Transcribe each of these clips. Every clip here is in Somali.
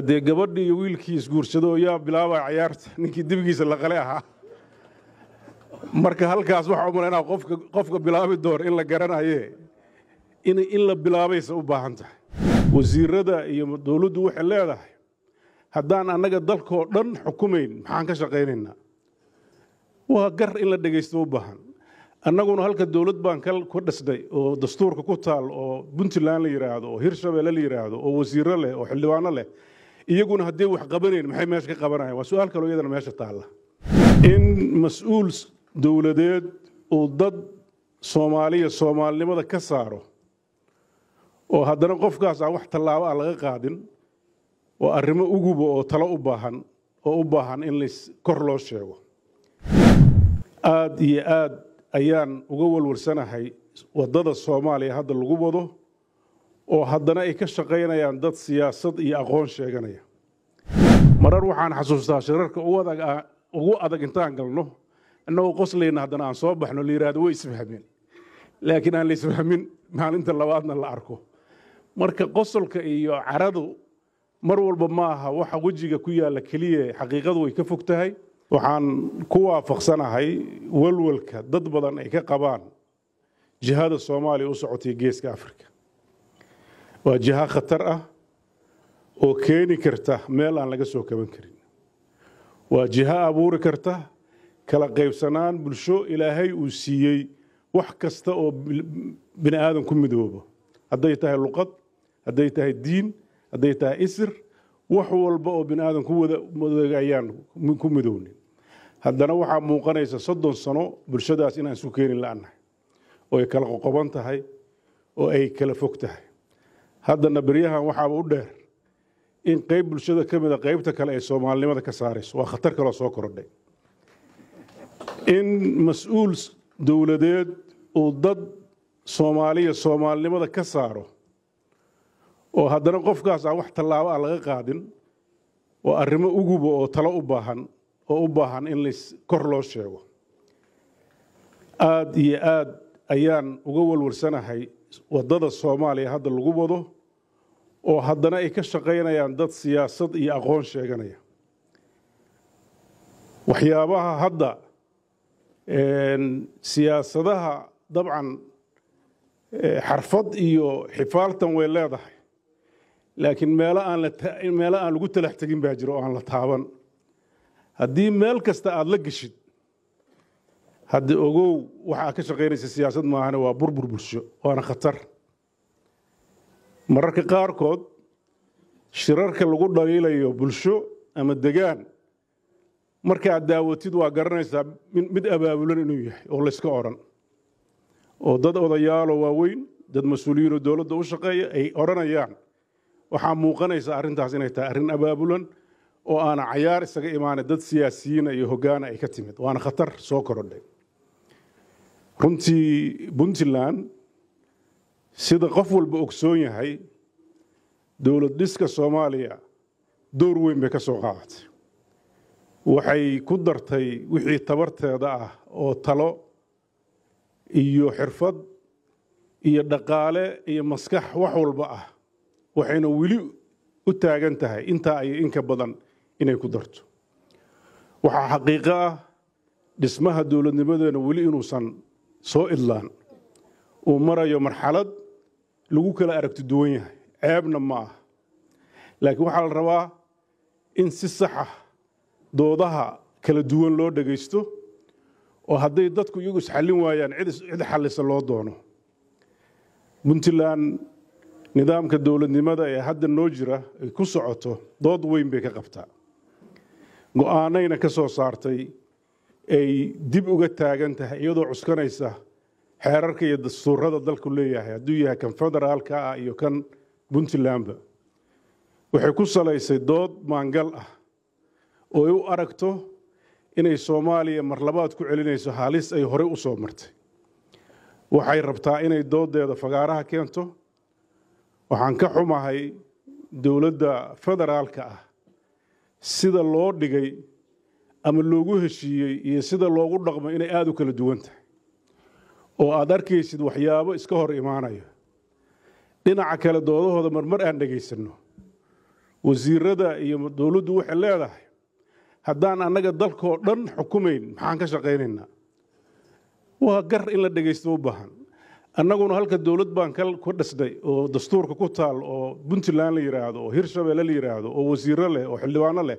haddee gabadhii iyo wiilkii isguursado ayaa bilaabaa cayaarta ninkii debigiisa laqale ahaa marka halkaas waxaa u malaynaa qofka qofka bilaabi doono in la garanaye in la bilaabaysa u baahan tahay wasiirada iyo dowladdu waxay leedahay haddaan annaga dalkoo dhan xukumayn maxaan ka shaqaynaynaa waa gar in la dhegaysto u baahan annaguna halka dowlad baan ku dhisnay oo dastuurka ku taal oo puntland la yidhaahdo oo hirshabeelle la yidhaahdo oo wasiiro leh oo xildhibaano leh iyaguna hadday wax qabanayn maxay meesha ka qabanayan waa su-aal kaloo iyadana meesha taalla in mas-uul dowladeed uu dad soomaaliya soomaalinimada ka saaro oo haddana qofkaas aan wax tallaabo a ah laga qaadin waa arrimo uguba oo talo u baahan oo u baahan in las kor loo sheego aad iyo aad ayaan uga walwarsanahay waddada soomaaliya hadda lagu wado oo haddana ay ka shaqaynayaan dad siyaasad iyo aqoon sheeganaya marar waxaan xasuustaa shirarka ugu adag ah, intaan galno innagoo qoslayna haddana aan soo baxno la yidhahdo way isfahmeen laakiin aan la isfahmin maalinta labaadna la arko marka qosolka iyo caradu mar walba ma aha waxa wejiga ku yaalla keliya xaqiiqadu way ka fog tahay waxaan ku waafaqsanahay walwalka dad badan ay ka qabaan jihada soomaaliya u socotay geeska afrika waa jiha khatar ah oo keeni karta meel aan laga soo kaban karin waa jiha abuuri karta kala qaybsanaan bulsho ilaahay uu siiyey wax kasta oo bini aadan ku midoobo hadday tahay luqad hadday tahay diin hadday tahay isir wax walba oo bini aadan ku ayaan ku midownin haddana waxaa muuqanaysa soddon sano bulshadaas inaan isku keenin la-annahay oo ay kala qoqoban tahay oo ay kala fog tahay haddana beryahan waxaaba u dheer in qeyb bulshada ka mid a ah qeybta kale ay soomaalinimada ka saarayso waa khatar kaloo soo korodhay in mas-uul dowladeed uu dad soomaaliya soomaalinimada ka saaro oo haddana qofkaas aan wax tallaabo a ah laga qaadin waa arrimo uguba oo talo u baahan oo u baahan in las kor loo sheego aada iyo aad ayaan uga walwalsanahay wadada soomaaliya hadda lagu wado oo haddana ay ka shaqaynayaan dad siyaasad iyo aqoon sheeganaya waxyaabaha hadda siyaasadaha dabcan xarfad iyo xifaaltan way leedahay laakiin meelo aan lameelo aan lagu talax tegin baa jira oo aan la taaban haddii meel kasta aada la geshid hadda ogow waxaa ka shaqaynaysa siyaasad maahane waa burbur bulsho waana khatar mararka qaarkood shirarka lagu dhaliilayo bulsho ama degaan markaad daawatid waa garanaysaa mid abaabulan inuu yahay oo layska odhan oo dad odayaaloo waaweyn dad mas-uuliyiinoo dowladda u shaqeeya ay odhanayaan waxaa muuqanaysa arintaas inay tahay arrin abaabulan oo aana cayaar isaga imaanay dad siyaasiyiina iyo hogaana ay ka timid waana khatar soo korodhay runtii puntland sida qof walba ogsoon yahay dowlad dhiska soomaaliya door weyn bay ka soo qaadatay waxay ku dartay wixii tabarteeda ah oo talo iyo xirfad iyo dhaqaale iyo maskax wax walba ah waxayna weli u taagan tahay intaa iyo inka badan inay ku darto waxaa xaqiiqo ah dhismaha dowladnimadeena weli inuusan soo idlaan uu marayo marxalad lagu kala aragti duwan yahay ceebna ma ah laakiin waxaa la rabaa in si saxa ah doodaha kala duwan loo dhagaysto oo hadday dadku iyagu isxallin waayaan cid xallisa loo doono puntland nidaamka dowladnimada ee hadda noo jira ay ku socoto dood weyn bay ka qabtaa go'aanayna ka soo saartay ay dib uga taagan tahay iyadoo cuskanaysa xeerarka iyo dastuurada dalku leeyahay hadduu yahay kan federaalka ah iyo kan puntlandba waxay ku salaysay dood maangal ah oo ay u aragto inay soomaaliya marlabaad ku celinayso halis ay horey u soo martay waxay rabtaa inay doodeeda fagaaraha keento waxaan ka xumahay dowladda federaalka ah sida loo dhigay ama loogu heshiiyey iyo sida loogu dhaqmo inay aada u kala duwan tahay oo aad arkaysid waxyaabo iska hor imaanaya dhinaca kale doodahooda marmar aan dhegaysanno wasiirada iyo dowladdu waxay leedahay haddaan annaga dalkoo dhan xukumayn maxaan ka shaqaynaynaa waa gar in la dhagaysto u baahan annaguna halka dowlad baan ku dhisnay oo dastuurka ku taal oo puntland la yidhaahdo oo hirshabelle la yidhaahdo oo wasiiro leh oo xildhibaano leh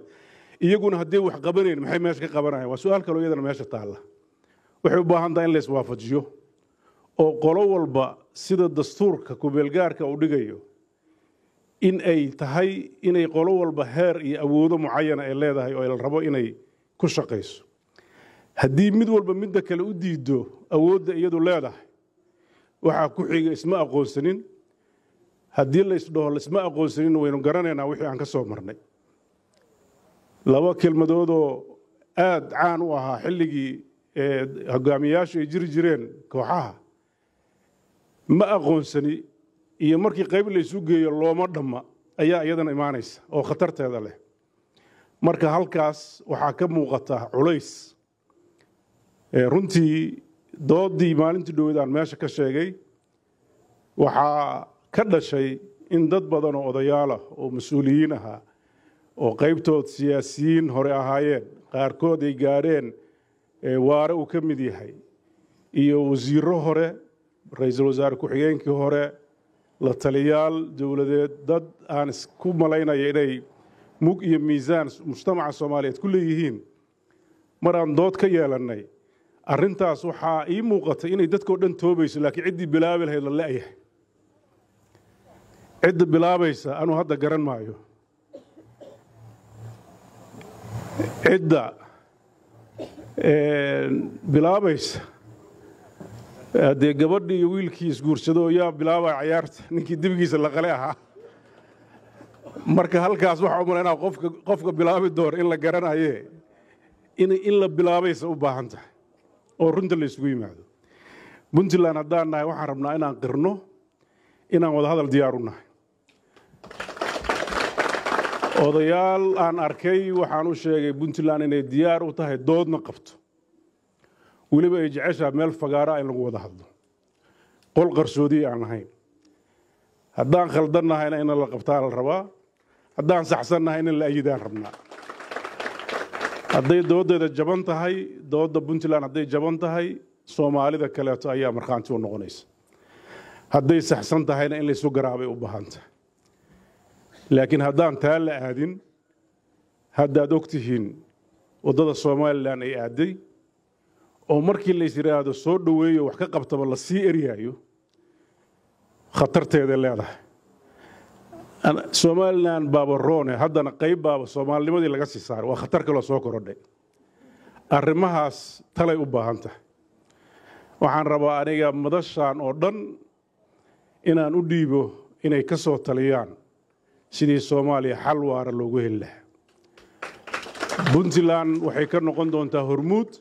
iyaguna haddii wax qabanayn maxay meesha ka qabanayaan waa su-aal kaloo iyadana meesha taalla waxay u baahan tahay in laiswaafajiyo oo qolo walba sida dastuurka kubeelgaarka uu dhigayo in ay tahay inay qolo walba heer iyo awoodo mucayana ay leedahay oo la rabo inay ku shaqayso haddii mid walba midda kale u diido awoodda iyadu leedahay waxaa ku xiga isma aqoonsanin haddii laisdhaho laisma aqoonsanin waynu garanaynaa wixii aan ka soo marnay laba kelmadoodoo aad caan u ahaa xilligii hogaamiyayaashu ay jiri jireen kooxaha ma aqoonsani iyo markii qayb la geeyo looma dhamma ayaa iyadana imaanaysa oo khatarteeda leh marka halkaas waxaa ka muuqata culays runtii doodii maalintii aan meesha ka sheegay waxaa ka dhashay in dad badan oo odayaalah oo mas-uuliyiin ahaa oo qaybtood siyaasiyiin hore ahaayeen qaarkood ay gaadheen waare uu ka mid yahay iyo wasiiro hore ra-iisul wasaare ku-xigeenkii hore la taliyaal dowladeed dad aan isku malaynaya inay mug iyo miisaan mujtamaca soomaaliyeed ku leeyihiin mar aan dood ka yeelannay arrintaas waxaa ii muuqatay inay dadkao dhan toobayso laakiin ciddii bilaabi lahayd la le-yahay cidda bilaabaysa anuu hadda garan maayo cidda bilaabaysa haddee gabadhii iyo wiilkii isguursado yaa bilaabaya cayaarta ninkii dibigiisa laqale ahaa marka halkaas waxa u malaynaa qofka qofka bilaabi doono in la garanaye in la bilaabaysa u baahan tahay oo runta la isugu yimaado puntland haddaan nahay waxaan rabnaa inaan qirno inaan wadahadal diyaar u nahay odayaal aan arkay waxaan u sheegay puntland inay diyaar u tahay doodna qabto weliba ay jeceshaa meel fagaaraa in lagu wada hadlo qol qarsoodiye aan lahayn haddaan khaldannahayna nahayna ina la qabtaan la rabaa haddaan saxsan nahayna in la ayidaan rabnaa hadday dooddeeda jaban tahay doodda puntland hadday jaban tahay soomaalida kaleeto ayaa markhaanti u noqonaysa hadday saxsan tahayna in laysu garaabay u baahan tahay laakiin haddaan taa la aadin haddaad ogtihiin waddada somalilan ay aaday oo markii lays yidhaahdo soo dhoweeyo wax ka qabtaba la sii eryaayo khatarteeday leedahay somalilan baaba roone haddana qayb baaba soomaalinimadii laga sii saaray waa khatar kaloo soo korodhay arrimahaas talay u baahan tahay waxaan rabaa aniga madashan oo dhan inaan u dhiibo inay ka soo taliyaan sidii soomaaliya xal waara loogu heli lahaa puntland waxay ka noqon doontaa hormuud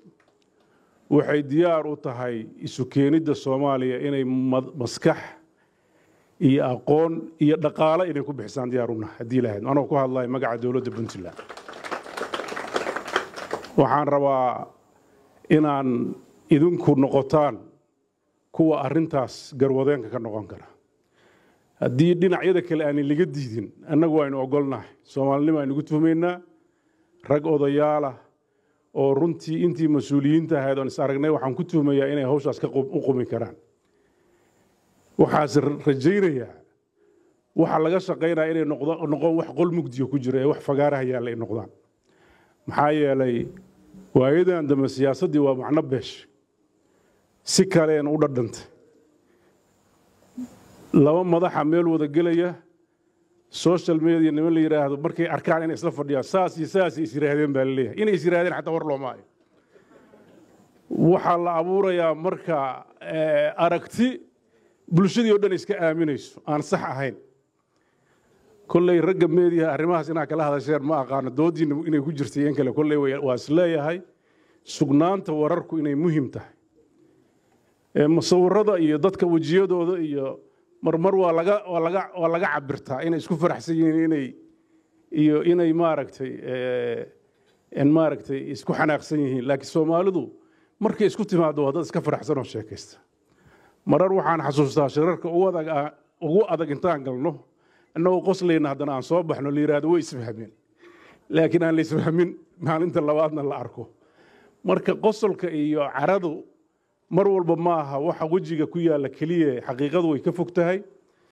waxay diyaar u tahay isu keenidda soomaaliya inay maskax iyo aqoon iyo dhaqaale inay ku bixisaan diyaar una haddii lahayd anoo ku hadlaya magaca dowladda puntland waxaan rabaa inaan idinku noqotaan kuwa arintaas garwadeenka ka noqon kara haddii dhinacyada kale aanay laga diidin annagu waynu ogolnahay soomaalinimo aynu ku tuhmaynaa rag odayaalah oo runtii intii mas-uuliyiinta ahayd oon is aragnay waxaan ku tuhmayaa inay hawshaas u qumi karaan waxaas rajaynayaa waxaa laga shaqaynaya inay noqon wax qol mugdiga ku jira ee wax fagaaraha yaalla ay noqdaan maxaa yeelay waayadan dambe siyaasaddii waa macno beesh si kaleen u dhadhantay laba madaxa meel wada gelaya social media niman la yidhaahdo markay arkaan inay isla fadhiyaan saas iyo saasay is yidhaahdeen baa laleeyahay inay is xataa war loomaayo waxaa la abuurayaa marka eh, aragti bulshadii oo dhan iska aaminayso aan sax ahayn kolley ragga meediyaha arrimahaas inaad kala hadasheen ma aqaano doodiina inay ku jirtay in kale kolley waa isleeyahay sugnaanta wararku inay muhiim tahay eh, musawirada iyo dadka wejiyadooda iyo marmar waa laga waa laga waa laga cabirtaa inay isku faraxsan yihiin inay iyo inay maaragtay eh, maaragtay isku xanaaqsan yihiin laakiin soomaalidu markay isku timaado waa dad iska faraxsan oo sheekaysta marar waxaan xasuustaa shirarka ugu adag ah, ugu adag intaan galno annagoo qoslayna haddana aan soo baxno la yidhaahdo way isfahmeen laakiin aan la isfahmin maalinta labaadna la arko marka qosolka iyo caradu mar walba ma aha waxa wejiga ku yaalla keliya xaqiiqadu way ka fog tahay